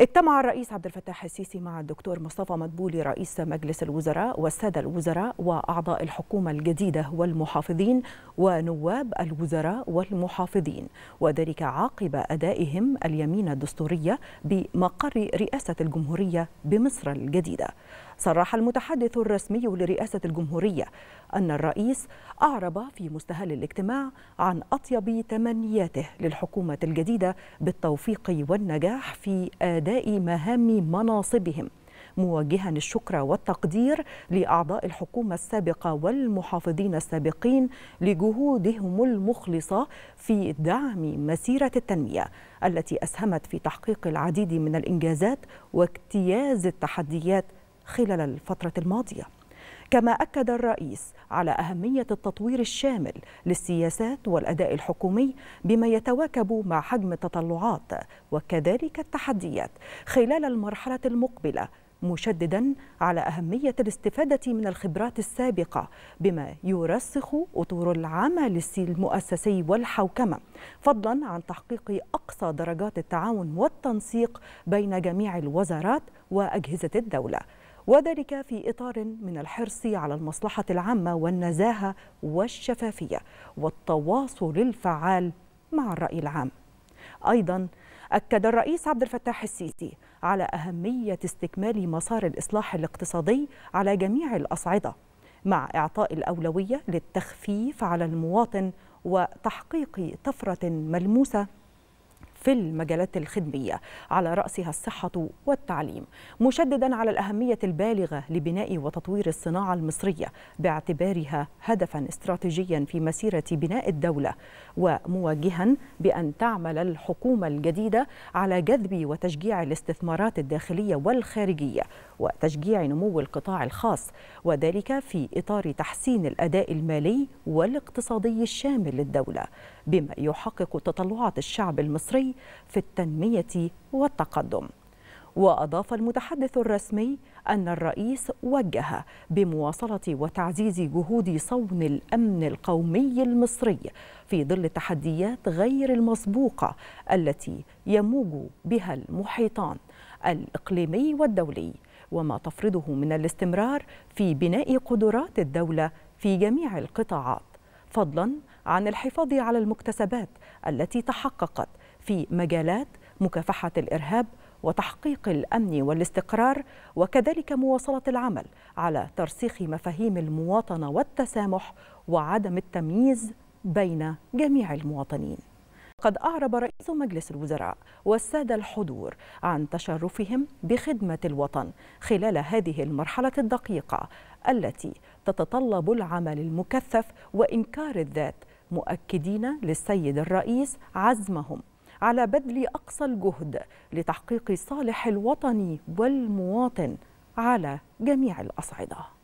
اجتمع الرئيس عبد الفتاح السيسي مع الدكتور مصطفى مدبولي رئيس مجلس الوزراء والسادة الوزراء وأعضاء الحكومة الجديدة والمحافظين ونواب الوزراء والمحافظين وذلك عقب أدائهم اليمين الدستورية بمقر رئاسة الجمهورية بمصر الجديدة صرح المتحدث الرسمي لرئاسة الجمهورية أن الرئيس أعرب في مستهل الاجتماع عن أطيب تمنياته للحكومة الجديدة بالتوفيق والنجاح في أداء مهام مناصبهم موجها الشكر والتقدير لاعضاء الحكومه السابقه والمحافظين السابقين لجهودهم المخلصه في دعم مسيره التنميه التي اسهمت في تحقيق العديد من الانجازات واجتياز التحديات خلال الفترة الماضية كما أكد الرئيس على أهمية التطوير الشامل للسياسات والأداء الحكومي بما يتواكب مع حجم التطلعات وكذلك التحديات خلال المرحلة المقبلة مشددا على أهمية الاستفادة من الخبرات السابقة بما يرسخ أطور العمل المؤسسي والحوكمة فضلا عن تحقيق أقصى درجات التعاون والتنسيق بين جميع الوزارات وأجهزة الدولة وذلك في إطار من الحرص على المصلحة العامة والنزاهة والشفافية والتواصل الفعال مع الرأي العام أيضا أكد الرئيس عبد الفتاح السيسي على أهمية استكمال مسار الإصلاح الاقتصادي على جميع الأصعدة مع إعطاء الأولوية للتخفيف على المواطن وتحقيق طفرة ملموسة في المجالات الخدمية على رأسها الصحة والتعليم مشددا على الأهمية البالغة لبناء وتطوير الصناعة المصرية باعتبارها هدفا استراتيجيا في مسيرة بناء الدولة وموجها بأن تعمل الحكومة الجديدة على جذب وتشجيع الاستثمارات الداخلية والخارجية وتشجيع نمو القطاع الخاص وذلك في إطار تحسين الأداء المالي والاقتصادي الشامل للدولة بما يحقق تطلعات الشعب المصري في التنمية والتقدم وأضاف المتحدث الرسمي أن الرئيس وجه بمواصلة وتعزيز جهود صون الأمن القومي المصري في ظل تحديات غير المسبوقة التي يموج بها المحيطان الإقليمي والدولي وما تفرضه من الاستمرار في بناء قدرات الدولة في جميع القطاعات فضلا عن الحفاظ على المكتسبات التي تحققت في مجالات مكافحه الارهاب وتحقيق الامن والاستقرار وكذلك مواصله العمل على ترسيخ مفاهيم المواطنه والتسامح وعدم التمييز بين جميع المواطنين قد أعرب رئيس مجلس الوزراء والسادة الحضور عن تشرفهم بخدمة الوطن خلال هذه المرحلة الدقيقة التي تتطلب العمل المكثف وإنكار الذات مؤكدين للسيد الرئيس عزمهم على بذل أقصى الجهد لتحقيق صالح الوطني والمواطن على جميع الأصعدة